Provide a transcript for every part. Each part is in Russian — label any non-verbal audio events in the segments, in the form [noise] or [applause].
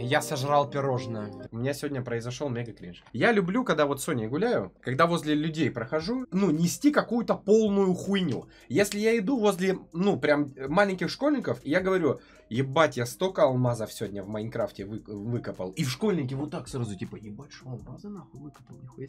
Я сожрал пирожное. У меня сегодня произошел мега кринж. Я люблю, когда вот Sony гуляю, когда возле людей прохожу, ну, нести какую-то полную хуйню. Если я иду возле, ну, прям маленьких школьников, я говорю, Ебать, я столько алмазов сегодня в Майнкрафте вы, выкопал. И в школьнике вот так сразу, типа, ебать, что алмазы нахуй выкопал, нихуя.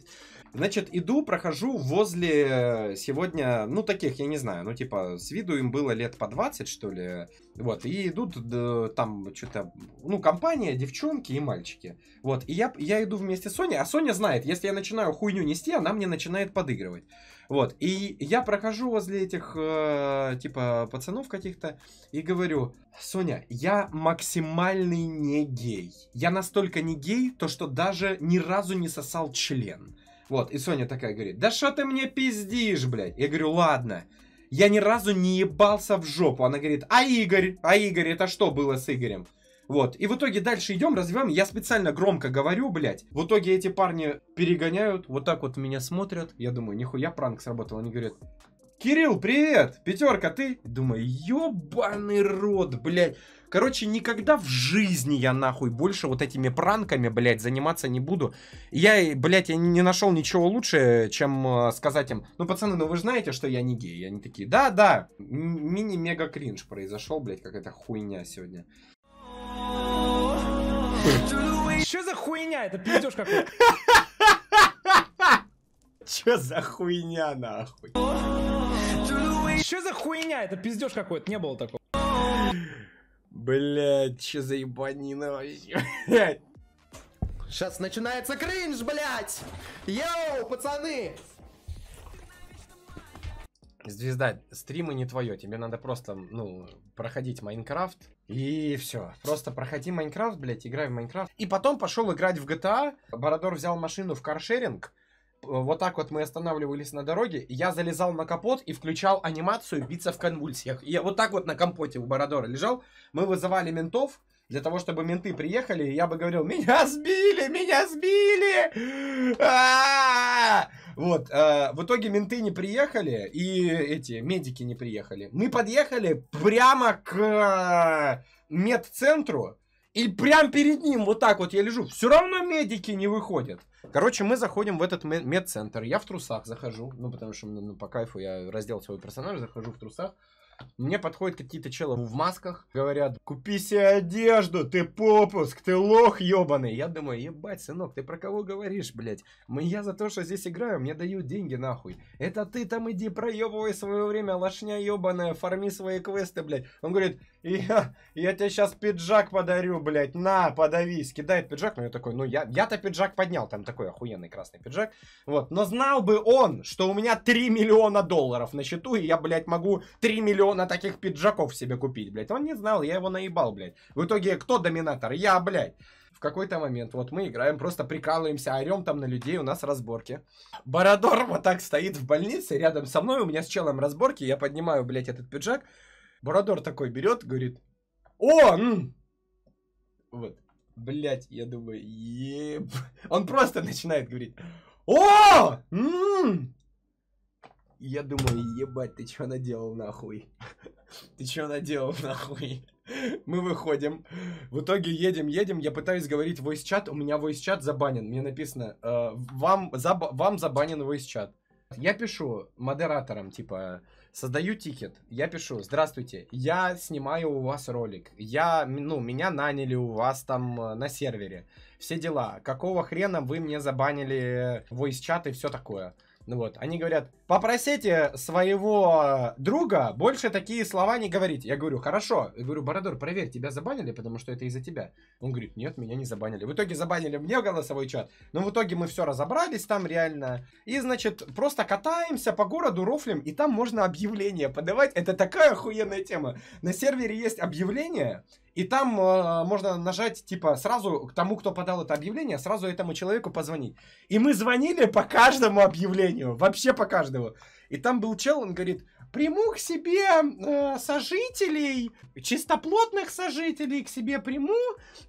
Значит, иду, прохожу возле э, сегодня, ну, таких, я не знаю, ну, типа, с виду им было лет по 20, что ли. Вот, и идут да, там что-то, ну, компания, девчонки и мальчики. Вот, и я, я иду вместе с Соней, а Соня знает, если я начинаю хуйню нести, она мне начинает подыгрывать. Вот. И я прохожу возле этих, э, типа, пацанов каких-то и говорю, Соня, я максимальный не гей. Я настолько не гей, то что даже ни разу не сосал член. Вот, и Соня такая говорит, да что ты мне пиздишь, блядь? Я говорю, ладно, я ни разу не ебался в жопу. Она говорит, а Игорь? А Игорь, это что было с Игорем? Вот. И в итоге дальше идем, развиваем. Я специально громко говорю, блядь. В итоге эти парни перегоняют, вот так вот меня смотрят. Я думаю, нихуя пранк сработал. Они говорят, Кирилл, привет! Пятерка, ты? Думаю, ебаный рот, блядь. Короче, никогда в жизни я нахуй больше вот этими пранками, блядь, заниматься не буду. Я, блядь, я не нашел ничего лучше, чем э, сказать им, ну, пацаны, ну вы знаете, что я не гей. И они такие, да, да, мини-мега кринж произошел, блядь, какая-то хуйня сегодня. Что за хуйня? Это пиздеж какой. Че за хуйня, нахуй? Че за хуйня? Это пиздеж какой-то. Не было такого. Блять, че за ебанина вообще? Сейчас начинается кринж, блять! Йоу, пацаны! Звезда, стримы не твое, тебе надо просто, ну, проходить Майнкрафт, и все. Просто проходи Майнкрафт, блядь, играй в Майнкрафт. И потом пошел играть в GTA, Бородор взял машину в каршеринг, э, вот так вот мы останавливались на дороге, я залезал на капот и включал анимацию биться в конвульсиях. я вот так вот на компоте у Бородора лежал, мы вызывали ментов, для того, чтобы менты приехали, я бы говорил, меня сбили, меня сбили! Вот, э, в итоге менты не приехали, и эти медики не приехали. Мы подъехали прямо к э, медцентру, и прямо перед ним вот так вот я лежу. Все равно медики не выходят. Короче, мы заходим в этот медцентр. Я в трусах захожу. Ну, потому что ну, ну, по кайфу я раздел свой персонаж, захожу в трусах. Мне подходят какие-то челы в масках, говорят, купи себе одежду, ты попуск, ты лох ебаный. Я думаю, ебать, сынок, ты про кого говоришь, блядь? Я за то, что здесь играю, мне дают деньги нахуй. Это ты там иди проебывай свое время, лошня ебаная, фарми свои квесты, блядь. Он говорит, я, я тебе сейчас пиджак подарю, блядь, на, подавись. Кидает пиджак, но я такой, ну я, я-то пиджак поднял, там такой охуенный красный пиджак. Вот, но знал бы он, что у меня 3 миллиона долларов на счету, и я, блядь, могу 3 миллиона миллиона таких пиджаков себе купить, блядь. Он не знал, я его наебал, блядь. В итоге кто доминатор? Я, блядь. В какой-то момент, вот мы играем, просто прикалываемся, орем там на людей, у нас разборки. Бородор вот так стоит в больнице, рядом со мной, у меня с челом разборки, я поднимаю, блядь, этот пиджак. Бородор такой берет, говорит, он, вот, блядь, я думаю, еб... Он просто начинает говорить, о, м! М-м!» я думаю, ебать, ты чё наделал нахуй? [laughs] Ты чё наделал нахуй? [laughs] Мы выходим. В итоге едем, едем. Я пытаюсь говорить voice чат. У меня voice чат забанен. Мне написано, э, вам, заб, вам забанен voice чат. Я пишу модераторам, типа, создаю тикет. Я пишу, здравствуйте, я снимаю у вас ролик. Я, ну, меня наняли у вас там э, на сервере. Все дела. Какого хрена вы мне забанили э, voice чат и все такое? Ну Вот, они говорят, попросите своего э, друга больше такие слова не говорить. Я говорю, хорошо. Я говорю, Бородор, проверь, тебя забанили, потому что это из-за тебя. Он говорит, нет, меня не забанили. В итоге забанили мне голосовой чат. Но ну, в итоге мы все разобрались там реально. И, значит, просто катаемся по городу, рофлим, и там можно объявление подавать. Это такая охуенная тема. На сервере есть объявление, и там э, можно нажать, типа, сразу к тому, кто подал это объявление, сразу этому человеку позвонить. И мы звонили по каждому объявлению, вообще по каждому. И там был чел, он говорит, приму к себе э, сожителей, чистоплотных сожителей к себе приму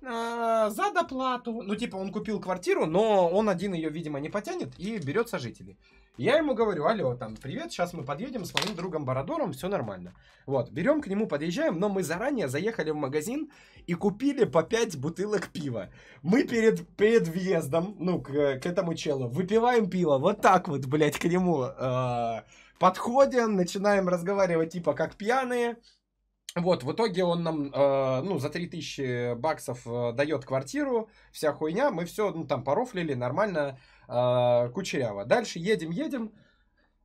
э, за доплату. Ну, типа, он купил квартиру, но он один ее, видимо, не потянет и берет сожителей. Я ему говорю, алло, там, привет, сейчас мы подъедем с моим другом Бородором, все нормально. Вот, берем к нему, подъезжаем, но мы заранее заехали в магазин и купили по 5 бутылок пива. Мы перед, перед въездом, ну, к, к этому челу, выпиваем пиво, вот так вот, блядь, к нему. Э, Подходим, начинаем разговаривать типа как пьяные. Вот, в итоге он нам, э, ну, за 3000 баксов э, дает квартиру, вся хуйня, мы все, ну, там, порофлили нормально, э, кучеряво. Дальше едем-едем,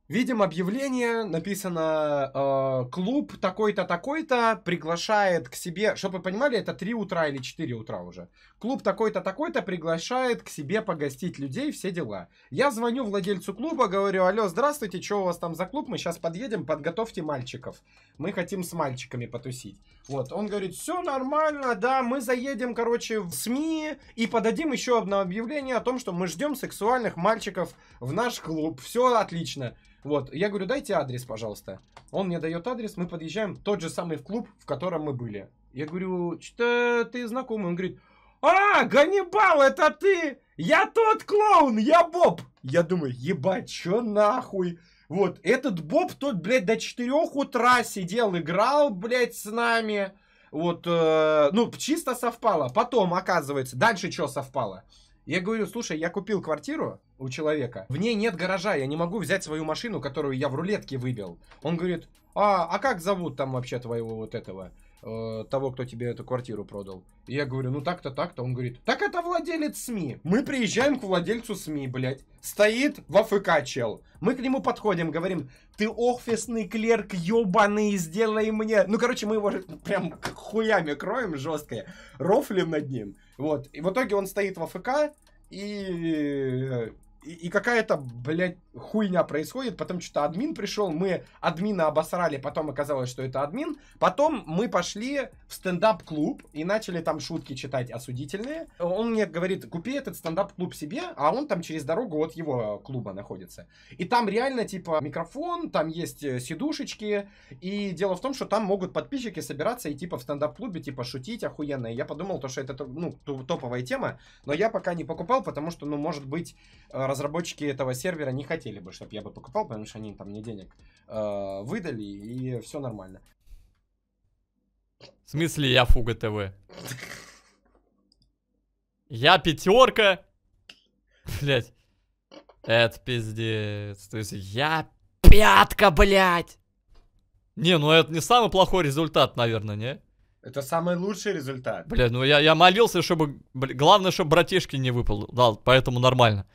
Видим объявление, написано э, клуб такой-то, такой-то приглашает к себе, чтобы вы понимали, это 3 утра или 4 утра уже. Клуб такой-то, такой-то приглашает к себе погостить людей, все дела. Я звоню владельцу клуба, говорю, алло, здравствуйте, что у вас там за клуб, мы сейчас подъедем, подготовьте мальчиков. Мы хотим с мальчиками потусить. Вот, он говорит, все нормально, да, мы заедем, короче, в СМИ и подадим еще одно объявление о том, что мы ждем сексуальных мальчиков в наш клуб, все отлично. Вот, я говорю, дайте адрес, пожалуйста. Он мне дает адрес, мы подъезжаем, тот же самый в клуб, в котором мы были. Я говорю, что ты знакомый? Он говорит, а, Ганнибал, это ты! Я тот клоун, я Боб! Я думаю, ебать, чё нахуй? Вот, этот Боб тот, блядь, до 4 утра сидел, играл, блядь, с нами. Вот, э, ну, чисто совпало. Потом, оказывается, дальше что совпало? Я говорю, слушай, я купил квартиру у человека, в ней нет гаража, я не могу взять свою машину, которую я в рулетке выбил. Он говорит, а, а как зовут там вообще твоего вот этого? э, того, кто тебе эту квартиру продал. И я говорю, ну так-то, так-то. Он говорит, так это владелец СМИ. Мы приезжаем к владельцу СМИ, блядь. Стоит в АФК чел. Мы к нему подходим, говорим, ты офисный клерк ебаный, сделай мне. Ну, короче, мы его прям хуями кроем жестко, рофлим над ним. Вот. И в итоге он стоит в АФК, и э, и, какая-то, блядь, хуйня происходит. Потом что-то админ пришел, мы админа обосрали, потом оказалось, что это админ. Потом мы пошли в стендап-клуб и начали там шутки читать осудительные. Он мне говорит, купи этот стендап-клуб себе, а он там через дорогу от его клуба находится. И там реально, типа, микрофон, там есть э, сидушечки. И дело в том, что там могут подписчики собираться и, типа, в стендап-клубе, типа, шутить охуенно. И я подумал, то, что это, ну, топовая тема, но я пока не покупал, потому что, ну, может быть, э, разработчики этого сервера не хотели бы, чтобы я бы покупал, потому что они там мне денег э, выдали, и все нормально. В смысле я Фуга ТВ? Я пятерка. Блять. Это пиздец. То есть я пятка, блять. Не, ну это не самый плохой результат, наверное, не? Это самый лучший результат. Блядь, ну я, я молился, чтобы... Главное, чтобы братишки не выпал. Да, поэтому нормально.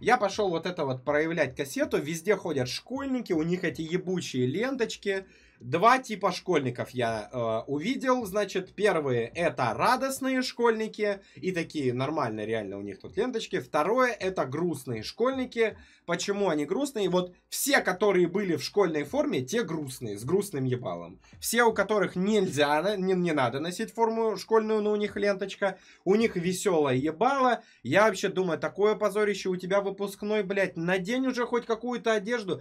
Я пошел вот это вот проявлять кассету, везде ходят школьники, у них эти ебучие ленточки, Два типа школьников я э, увидел. Значит, первые это радостные школьники и такие нормально, реально у них тут ленточки. Второе это грустные школьники. Почему они грустные? Вот все, которые были в школьной форме, те грустные, с грустным ебалом. Все, у которых нельзя, не, не надо носить форму школьную, но у них ленточка. У них веселая ебало. Я вообще думаю, такое позорище у тебя выпускной, блядь, надень уже хоть какую-то одежду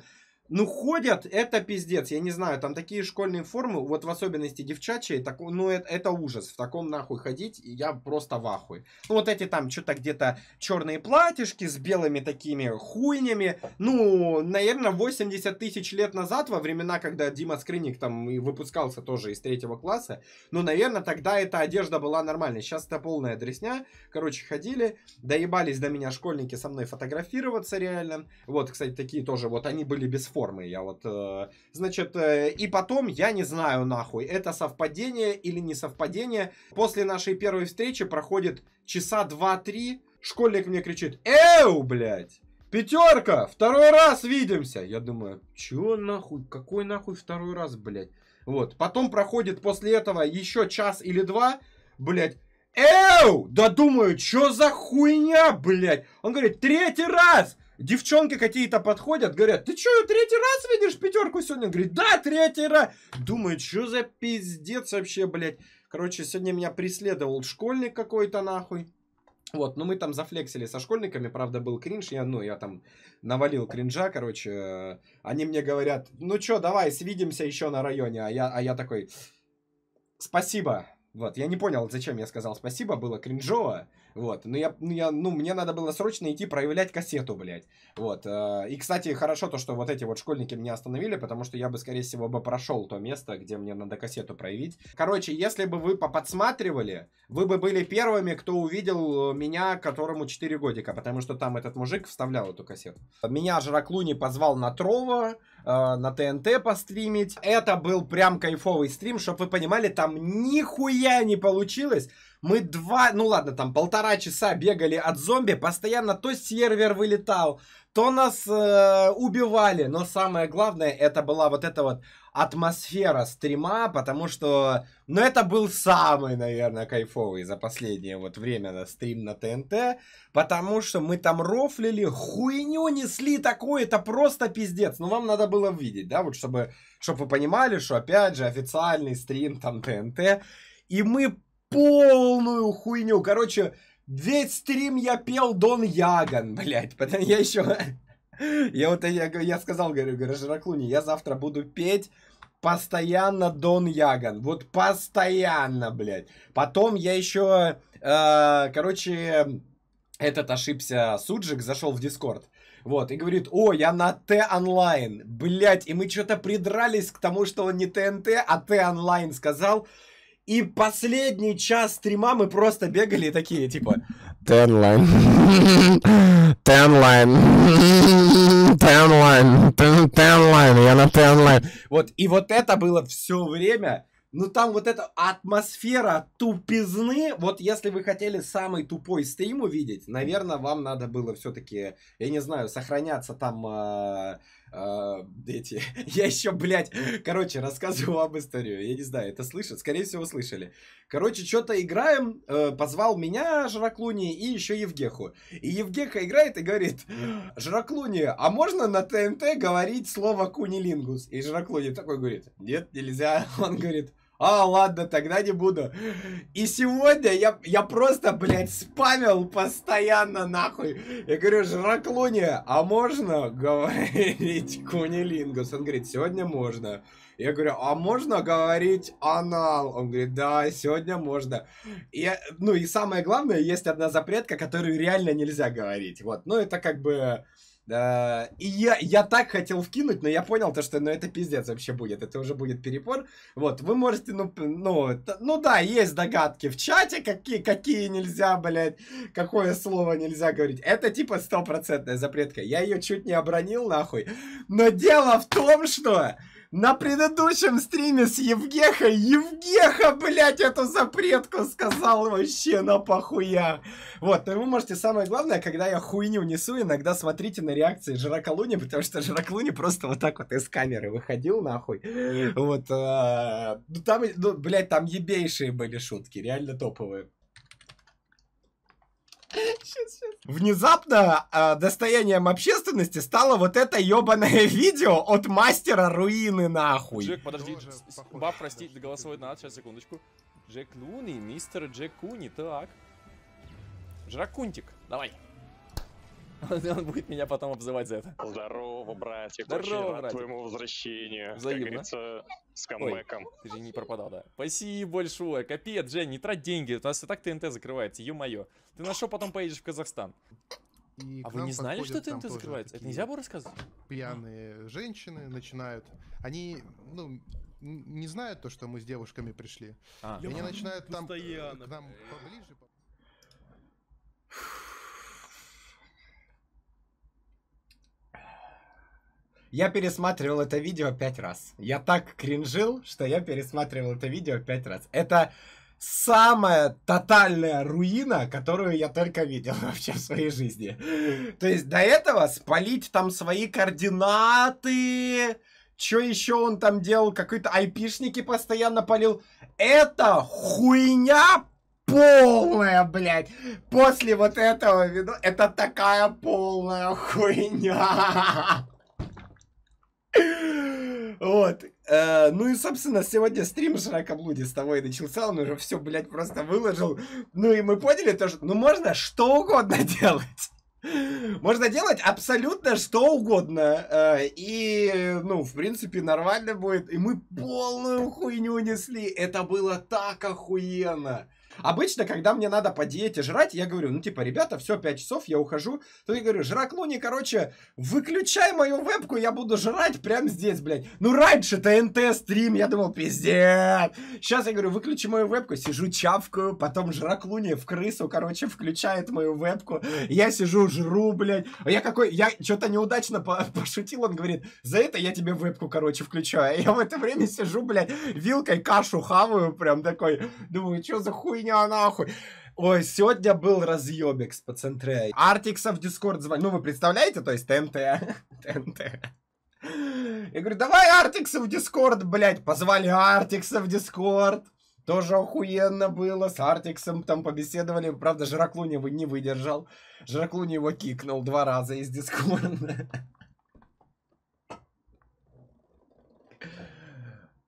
ну, ходят, это пиздец, я не знаю, там такие школьные формы, вот в особенности девчачьи, так, ну, это, это ужас, в таком нахуй ходить, я просто в ахуе. Ну, вот эти там что-то где-то черные платьишки с белыми такими хуйнями, ну, наверное, 80 тысяч лет назад, во времена, когда Дима Скриник там и выпускался тоже из третьего класса, ну, наверное, тогда эта одежда была нормальной, сейчас это полная дресня, короче, ходили, доебались до меня школьники со мной фотографироваться реально, вот, кстати, такие тоже, вот они были без формы, формы. Я вот, э, значит, э, и потом я не знаю нахуй, это совпадение или не совпадение. После нашей первой встречи проходит часа 2-3, школьник мне кричит, эу, блядь! Пятерка! Второй раз видимся! Я думаю, чё нахуй? Какой нахуй второй раз, блядь? Вот. Потом проходит после этого еще час или два, блядь. Эу! Да думаю, чё за хуйня, блядь? Он говорит, третий раз! Девчонки какие-то подходят, говорят, ты что, третий раз видишь пятерку сегодня? говорит, да, третий раз. Думаю, что за пиздец вообще, блядь. Короче, сегодня меня преследовал школьник какой-то нахуй. Вот, ну мы там зафлексили со школьниками, правда, был кринж, я, ну, я там навалил кринжа, короче, они мне говорят, ну чё, давай, свидимся еще на районе, а я, а я такой, спасибо, вот, я не понял, зачем я сказал спасибо, было кринжово, вот, но я, ну, я, ну, мне надо было срочно идти проявлять кассету, блядь, вот, э, и, кстати, хорошо то, что вот эти вот школьники меня остановили, потому что я бы, скорее всего, бы прошел то место, где мне надо кассету проявить. Короче, если бы вы подсматривали, вы бы были первыми, кто увидел э, меня, которому 4 годика, потому что там этот мужик вставлял эту кассету. Меня Жраклуни позвал на Трова, Э, на ТНТ постримить. Это был прям кайфовый стрим, чтобы вы понимали, там нихуя не получилось. Мы два, ну ладно, там полтора часа бегали от зомби, постоянно то сервер вылетал, то нас э, убивали, но самое главное это была вот эта вот атмосфера стрима, потому что, ну, это был самый, наверное, кайфовый за последнее вот время на стрим на ТНТ, потому что мы там рофлили, хуйню несли такое, это просто пиздец. Ну, вам надо было видеть, да, вот чтобы, чтобы вы понимали, что, опять же, официальный стрим там ТНТ, и мы полную хуйню, короче, Весь стрим я пел Дон Яган, [laughs] блядь, потому я еще я вот я, я сказал, говорю, говорю, Жираклуни, я завтра буду петь постоянно Дон Яган. Вот постоянно, блядь. Потом я еще, э, короче, этот ошибся Суджик, зашел в Дискорд. Вот, и говорит, о, я на Т онлайн, блядь, и мы что-то придрались к тому, что он не ТНТ, а Т онлайн сказал. И последний час стрима мы просто бегали такие, типа, Тенлайн. Тенлайн. Тенлайн. Тенлайн. Я на Тенлайн. Вот, и вот это было все время. Ну там вот эта атмосфера тупизны, вот если вы хотели самый тупой стрим увидеть, наверное, вам надо было все-таки, я не знаю, сохраняться там... Э э, эти, [laughs] я еще, блядь, короче, рассказываю вам историю, я не знаю, это слышат, скорее всего, слышали. Короче, что-то играем, э, позвал меня, Жраклуни, и еще Евгеху. И Евгеха играет и говорит, Жраклуни, а можно на ТНТ говорить слово кунилингус? И Жраклуни такой говорит, нет, нельзя. [laughs] Он говорит, а, ладно, тогда не буду. И сегодня я, я просто, блядь, спамил постоянно, нахуй. Я говорю, жраклуне, а можно [laughs] говорить кунилингус? Он говорит, сегодня можно. Я говорю, а можно говорить анал? Он говорит, да, сегодня можно. И, ну и самое главное, есть одна запретка, которую реально нельзя говорить. Вот, ну это как бы Э, и я, я так хотел вкинуть, но я понял то, что ну, это пиздец вообще будет, это уже будет перепор. Вот, вы можете, ну, ну, ну да, есть догадки в чате, какие, какие нельзя, блядь, какое слово нельзя говорить. Это типа стопроцентная запретка. Я ее чуть не обронил, нахуй. Но дело в том, что на предыдущем стриме с Евгехой, Евгеха, блядь, эту запретку сказал вообще на похуя. Вот, но вы можете, самое главное, когда я хуйню несу, иногда смотрите на реакции Жиракалуни, потому что Жиракалуни просто вот так вот из камеры выходил, нахуй. Вот, а, ну там, ну, блядь, там ебейшие были шутки, реально топовые сейчас, сейчас. Внезапно э, достоянием общественности стало вот это ебаное [laughs] видео от мастера руины нахуй. Джек, подожди, Тоже баб, прости, голосовой на сейчас, секундочку. Джек Луни, мистер Джек Куни, так. Жракунтик, давай. [laughs] Он будет меня потом обзывать за это. Здорово, братик. Здорово, братик. твоему возвращению. Взаимно. Как с камбэком. Ой, ты же не пропадал, да. Спасибо большое. Капец, Жень, не трать деньги. У нас и так ТНТ закрывается, ё-моё. Ты на что потом поедешь в Казахстан? И а вы не знали, что ТНТ закрывается? Это нельзя было рассказывать? Пьяные женщины начинают. Они, ну, не знают то, что мы с девушками пришли. А. И они начинают там к нам поближе... Я пересматривал это видео пять раз. Я так кринжил, что я пересматривал это видео пять раз. Это самая тотальная руина, которую я только видел [laughs] вообще в своей жизни. То есть до этого спалить там свои координаты, что еще он там делал, какой-то айпишники постоянно полил. Это хуйня полная, блядь. После вот этого видео, это такая полная хуйня. [laughs] Вот. Э, ну и, собственно, сегодня стрим Широкоблуди с тобой начался, он уже все, блядь, просто выложил. Ну и мы поняли то, что ну можно что угодно [laughs] делать. Можно делать абсолютно что угодно. Э, и, ну, в принципе, нормально будет. И мы полную хуйню несли. Это было так охуенно. Обычно, когда мне надо по диете жрать, я говорю, ну, типа, ребята, все, 5 часов, я ухожу. то я говорю, жраклуни, короче, выключай мою вебку, я буду жрать прямо здесь, блядь. Ну, раньше ТНТ стрим, я думал, пиздец. Сейчас я говорю, выключи мою вебку, сижу чавкаю, потом жраклуни в крысу, короче, включает мою вебку. Я сижу, жру, блядь. Я какой, я что-то неудачно по [laughs] пошутил, он говорит, за это я тебе вебку, короче, включаю. А я в это время сижу, блядь, вилкой кашу хаваю, прям такой, думаю, что за хуй меня нахуй. Ой, сегодня был разъебик с пацентре. Артикса в Дискорд звали. Ну, вы представляете, то есть ТНТ. [laughs] ТНТ. Я говорю, давай Артикса в Дискорд, блядь. Позвали Артикса в Дискорд. Тоже охуенно было. С Артиксом там побеседовали. Правда, Жираклуни не выдержал. Жираклуни его кикнул два раза из Дискорда. [laughs]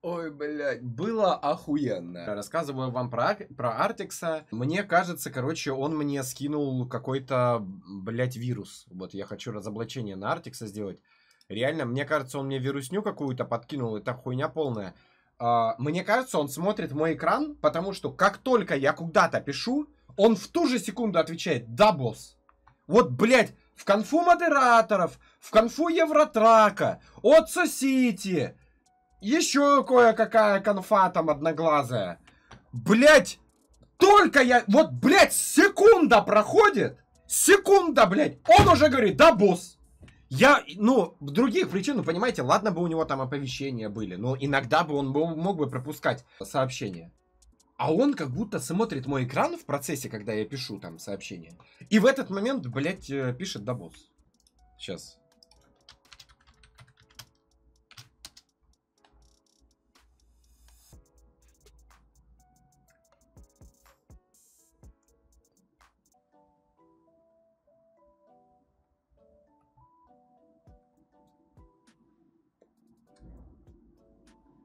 Ой, блядь, было охуенно. Рассказываю вам про, про Артикса. Мне кажется, короче, он мне скинул какой-то, блядь, вирус. Вот я хочу разоблачение на Артикса сделать. Реально, мне кажется, он мне вирусню какую-то подкинул. Это хуйня полная. А, мне кажется, он смотрит мой экран, потому что как только я куда-то пишу, он в ту же секунду отвечает «Да, босс». Вот, блядь, в конфу модераторов, в конфу Евротрака, Отца Сити, еще кое-какая конфа там одноглазая. Блять, только я... Вот, блять, секунда проходит. Секунда, блять. Он уже говорит, да, босс. Я, ну, других причин, ну, понимаете, ладно бы у него там оповещения были, но иногда бы он был, мог бы пропускать сообщения. А он как будто смотрит мой экран в процессе, когда я пишу там сообщение. И в этот момент, блядь, э, пишет да босс. Сейчас.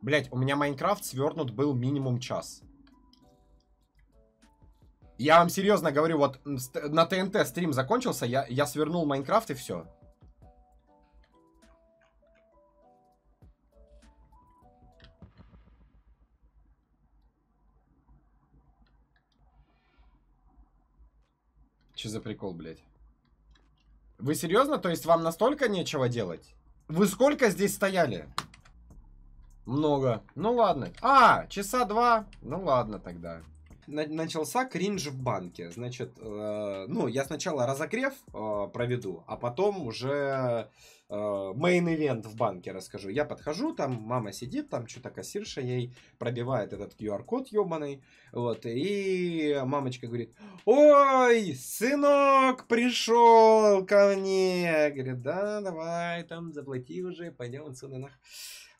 Блять, у меня Майнкрафт свернут был минимум час. Я вам серьезно говорю, вот на ТНТ стрим закончился, я, я свернул Майнкрафт и все. Че за прикол, блядь? Вы серьезно? То есть вам настолько нечего делать? Вы сколько здесь стояли? много. Ну ладно. А, часа два. Ну ладно тогда. Начался кринж в банке. Значит, э, ну, я сначала разогрев э, проведу, а потом уже мейн-ивент э, в банке, расскажу. Я подхожу, там мама сидит, там что-то кассирша ей пробивает этот QR-код ебаный, вот, и мамочка говорит, ой, сынок пришел ко мне, говорит, да, давай, там, заплати уже, пойдем, сынок.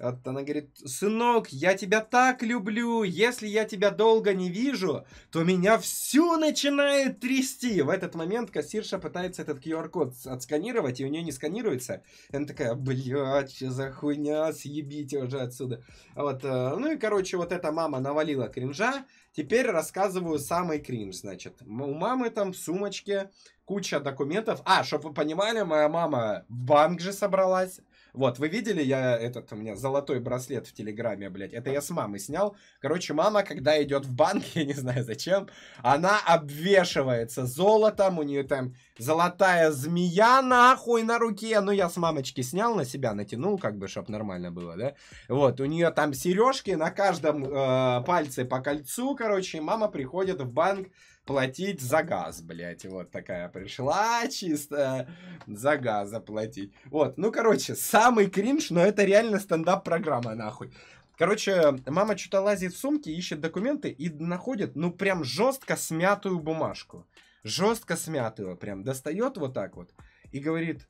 Вот она говорит, сынок, я тебя так люблю, если я тебя долго не вижу, то меня все начинает трясти. В этот момент кассирша пытается этот QR-код отсканировать, и у нее не сканируется. Она такая, блядь, что за хуйня, съебите уже отсюда. Вот, э, ну и, короче, вот эта мама навалила кринжа. Теперь рассказываю самый кринж, значит. У мамы там в сумочке куча документов. А, чтобы вы понимали, моя мама в банк же собралась вот, вы видели, я этот, у меня золотой браслет в Телеграме, блядь, это я с мамы снял. Короче, мама, когда идет в банк, [laughs] я не знаю зачем, она обвешивается золотом, у нее там золотая змея нахуй на руке. Ну, я с мамочки снял на себя, натянул, как бы, чтоб нормально было, да? Вот, у нее там сережки на каждом э, пальце по кольцу, короче, мама приходит в банк платить за газ, блядь. Вот такая пришла чисто за газ заплатить. Вот, ну, короче, самый кринж, но это реально стендап-программа, нахуй. Короче, мама что-то лазит в сумке, ищет документы и находит, ну, прям жестко смятую бумажку. Жестко смятую, прям достает вот так вот и говорит,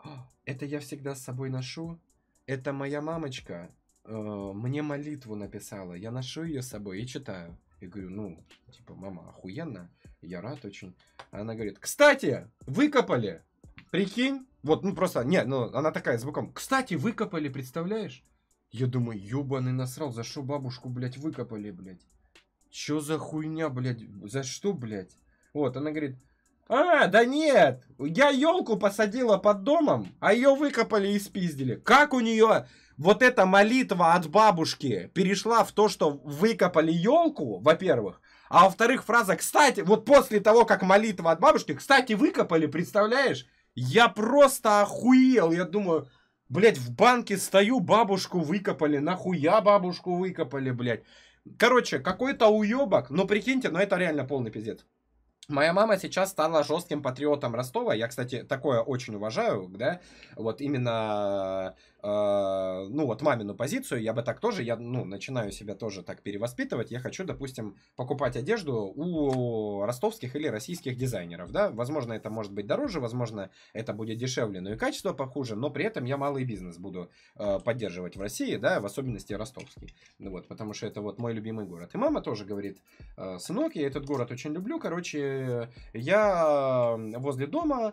«А, это я всегда с собой ношу, это моя мамочка, э, мне молитву написала, я ношу ее с собой и читаю. Я говорю, ну, типа, мама, охуенно, я рад очень. Она говорит, кстати, выкопали, прикинь. Вот, ну просто, не, ну она такая с боком, кстати, выкопали, представляешь? Я думаю, ёбаный насрал, за что бабушку, блядь, выкопали, блядь? Чё за хуйня, блядь, за что, блядь? Вот, она говорит, а, да нет, я елку посадила под домом, а ее выкопали и спиздили. Как у нее вот эта молитва от бабушки перешла в то, что выкопали елку, во-первых, а во-вторых, фраза «Кстати», вот после того, как молитва от бабушки, «Кстати, выкопали», представляешь? Я просто охуел, я думаю, блядь, в банке стою, бабушку выкопали, нахуя бабушку выкопали, блядь. Короче, какой-то уебок, но прикиньте, но это реально полный пиздец. Моя мама сейчас стала жестким патриотом Ростова. Я, кстати, такое очень уважаю, да. Вот именно а, ну, вот мамину позицию, я бы так тоже, я, ну, начинаю себя тоже так перевоспитывать, я хочу, допустим, покупать одежду у ростовских или российских дизайнеров, да, возможно, это может быть дороже, возможно, это будет дешевле, но и качество похуже, но при этом я малый бизнес буду э, поддерживать в России, да, в особенности ростовский, ну, вот, потому что это вот мой любимый город. И мама тоже говорит, а, сынок, я этот город очень люблю, короче, я возле дома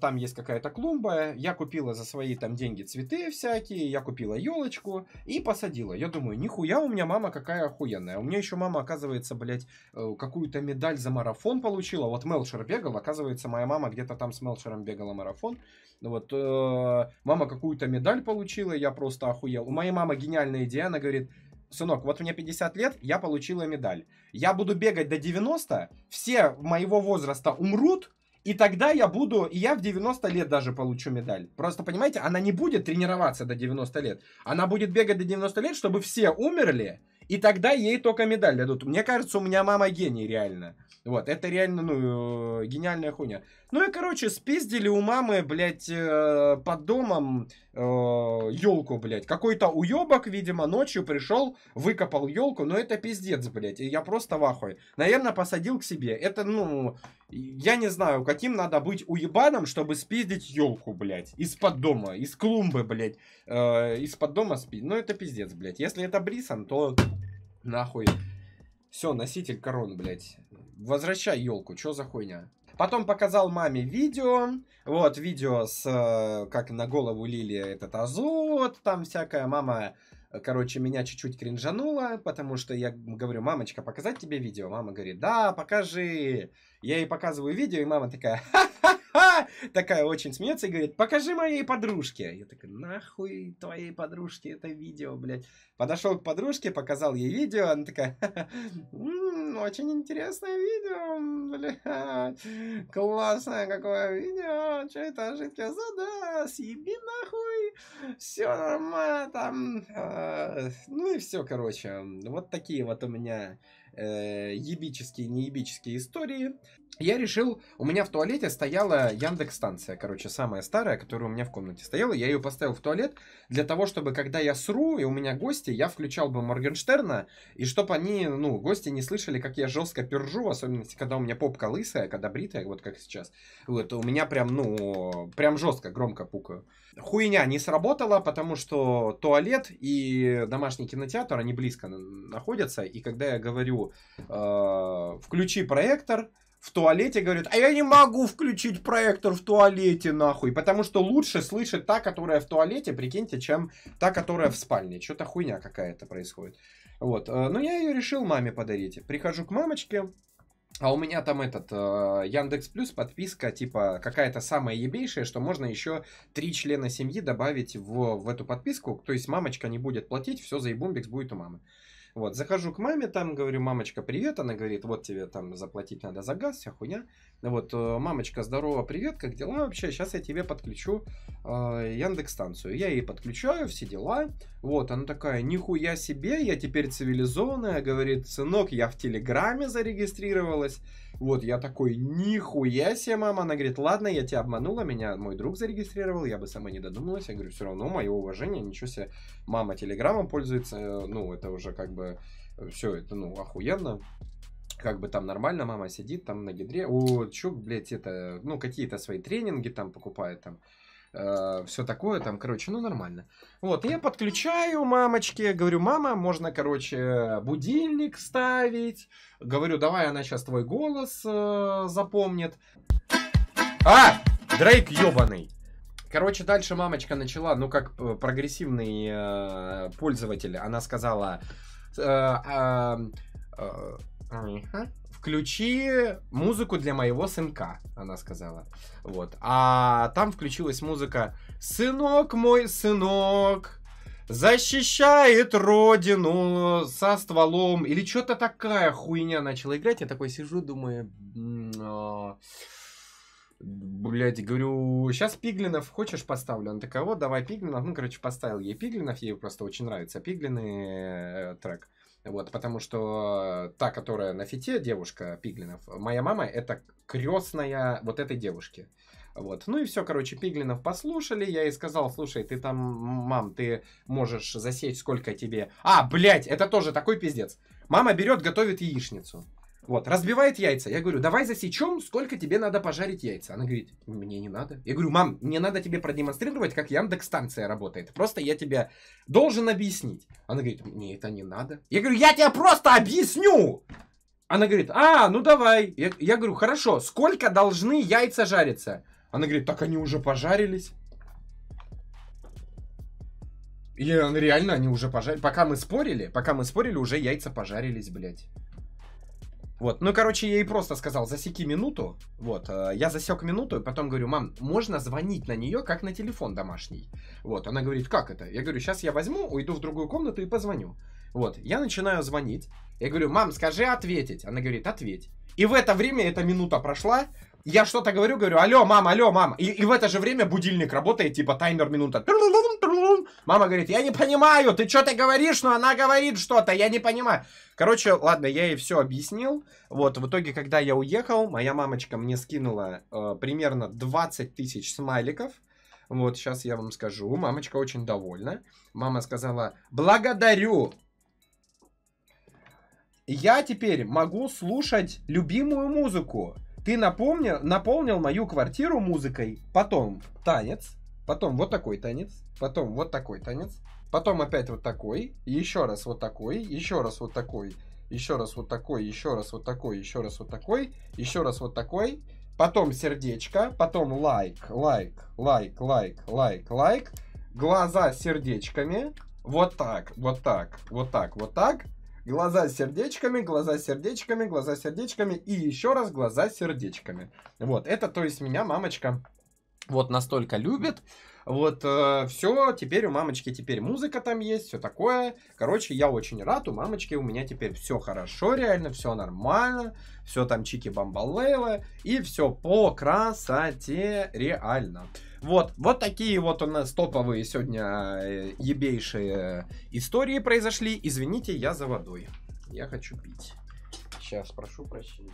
там есть какая-то клумба, я купила за свои там деньги цветы всякие, я купила елочку и посадила. Я думаю, нихуя у меня мама какая охуенная. У меня еще мама, оказывается, блядь, э, какую-то медаль за марафон получила. Вот Мелшер бегал, оказывается, моя мама где-то там с Мелшером бегала марафон. Ну вот, э, мама какую-то медаль получила, я просто охуел. У моей мамы гениальная идея, она говорит, сынок, вот мне 50 лет, я получила медаль. Я буду бегать до 90, все моего возраста умрут, и тогда я буду, и я в 90 лет даже получу медаль. Просто, понимаете, она не будет тренироваться до 90 лет. Она будет бегать до 90 лет, чтобы все умерли, и тогда ей только медаль дадут. Мне кажется, у меня мама гений реально. Вот, это реально, ну, э, гениальная хуйня. Ну и, короче, спиздили у мамы, блядь, э, под домом елку, э, блядь. Какой-то уебок, видимо, ночью пришел, выкопал елку, но это пиздец, блядь. И я просто в ахуе. Наверное, посадил к себе. Это, ну, я не знаю, каким надо быть уебаном, чтобы спиздить елку, блядь. Из-под дома, из клумбы, блядь. Э, из-под дома спиздить. Ну, это пиздец, блядь. Если это Брисон, то нахуй. Все, носитель корон, блядь возвращай елку, что за хуйня? Потом показал маме видео, вот, видео с, э, как на голову лили этот азот, там всякая мама, короче, меня чуть-чуть кринжанула, потому что я говорю, мамочка, показать тебе видео? Мама говорит, да, покажи. Я ей показываю видео, и мама такая, ха-ха, ха такая очень смеется и говорит, покажи моей подружке. Я такой, нахуй твоей подружке это видео, блядь. Подошел к подружке, показал ей видео, она такая, м-м, очень интересное видео, блядь, классное какое видео, что это жидкий сода, съеби нахуй, все нормально там. А, ну и все, короче, вот такие вот у меня э, ебические, неебические истории. Я решил, у меня в туалете стояла Яндекс станция, короче, самая старая, которая у меня в комнате стояла. Я ее поставил в туалет для того, чтобы когда я сру и у меня гости, я включал бы Моргенштерна, и чтобы они, ну, гости не слышали, как я жестко пержу, особенно когда у меня попка лысая, когда бритая, вот как сейчас. Вот, у меня прям, ну, прям жестко, громко пукаю. Хуйня не сработала, потому что туалет и домашний кинотеатр, они близко находятся, и когда я говорю Э, включи проектор, в туалете говорит, а я не могу включить проектор в туалете, нахуй. Потому что лучше слышит та, которая в туалете, прикиньте, чем та, которая в спальне. Что-то хуйня какая-то происходит. Вот. Э, но я ее решил маме подарить. Прихожу к мамочке, а у меня там этот э, Яндекс Плюс подписка, типа, какая-то самая ебейшая, что можно еще три члена семьи добавить в, в эту подписку. То есть мамочка не будет платить, все за будет у мамы. Вот, захожу к маме, там говорю, мамочка, привет. Она говорит, вот тебе там заплатить надо за газ, вся хуйня. Вот, э, мамочка, здорово, привет, как дела вообще? Сейчас я тебе подключу э, Яндекс станцию. Я ей подключаю, все дела. Вот, она такая, нихуя себе, я теперь цивилизованная. Говорит, сынок, я в Телеграме зарегистрировалась. Вот, я такой, нихуя себе, мама. Она говорит, ладно, я тебя обманула, меня мой друг зарегистрировал, я бы сама не додумалась. Я говорю, все равно, мое уважение, ничего себе. Мама телеграммом пользуется, э, ну, это уже как бы, э, все это, ну, охуенно как бы там нормально, мама сидит там на гидре, о, чё, блядь, это, ну, какие-то свои тренинги там покупает там, Э, все такое там, короче, ну нормально. Вот, я подключаю мамочке, говорю, мама, можно, короче, будильник ставить. Говорю, давай она сейчас твой голос э, запомнит. А, Дрейк ёбаный. Короче, дальше мамочка начала, ну как э, прогрессивный э, пользователь, она сказала... Э, а, э, э, э, включи музыку для моего сынка, она сказала. Вот. А там включилась музыка «Сынок мой, сынок, защищает родину со стволом» или что-то такая хуйня начала играть. Я такой сижу, думаю... А, Блять, говорю, сейчас Пиглинов хочешь поставлю? Он такой, вот, давай Пиглинов. Ну, короче, поставил ей Пиглинов, ей просто очень нравится Пиглины э, трек. Вот, потому что э, та, которая на фите, девушка Пиглинов, моя мама, это крестная вот этой девушки. Вот. Ну и все, короче, Пиглинов послушали. Я ей сказал, слушай, ты там, мам, ты можешь засечь сколько тебе... А, блядь, это тоже такой пиздец. Мама берет, готовит яичницу. Вот, разбивает яйца. Я говорю, давай засечем, сколько тебе надо пожарить яйца. Она говорит, мне не надо. Я говорю, мам, мне надо тебе продемонстрировать, как Яндекс-станция работает. Просто я тебе должен объяснить. Она говорит, мне это не надо. Я говорю, я тебе просто объясню! Она говорит, а, ну давай. Я, я говорю, хорошо, сколько должны яйца жариться? Она говорит, так они уже пожарились. И реально они уже пожарили. Пока мы спорили, пока мы спорили, уже яйца пожарились, блядь. Вот, ну, короче, я ей просто сказал, засеки минуту, вот, э, я засек минуту, и потом говорю, мам, можно звонить на нее, как на телефон домашний, вот, она говорит, как это? Я говорю, сейчас я возьму, уйду в другую комнату и позвоню, вот, я начинаю звонить, я говорю, мам, скажи ответить, она говорит, ответь, и в это время эта минута прошла, я что-то говорю, говорю, алло, мама, алло, мама. И, и в это же время будильник работает, типа таймер минута. Мама говорит, я не понимаю, ты что-то говоришь, но она говорит что-то, я не понимаю. Короче, ладно, я ей все объяснил. Вот, в итоге, когда я уехал, моя мамочка мне скинула э, примерно 20 тысяч смайликов. Вот, сейчас я вам скажу. Мамочка очень довольна. Мама сказала, благодарю. Я теперь могу слушать любимую музыку. Ты напомнил, наполнил мою квартиру музыкой, потом танец, потом вот такой танец, потом вот такой танец, потом опять вот такой, еще раз вот такой, еще раз вот такой, еще раз вот такой, еще раз вот такой, еще раз вот такой, еще раз вот такой, потом сердечко, потом лайк, лайк, лайк, лайк, лайк, лайк, глаза сердечками, вот так, вот так, вот так, вот так, Глаза сердечками, глаза сердечками, глаза сердечками и еще раз глаза сердечками. Вот, это, то есть, меня мамочка вот настолько любит, вот, э, все, теперь у мамочки теперь музыка там есть, все такое. Короче, я очень рад, у мамочки у меня теперь все хорошо, реально, все нормально, все там чики-бамбалейла, и все по красоте реально. Вот, вот такие вот у нас топовые сегодня э, ебейшие истории произошли. Извините, я за водой. Я хочу пить. Сейчас прошу прощения.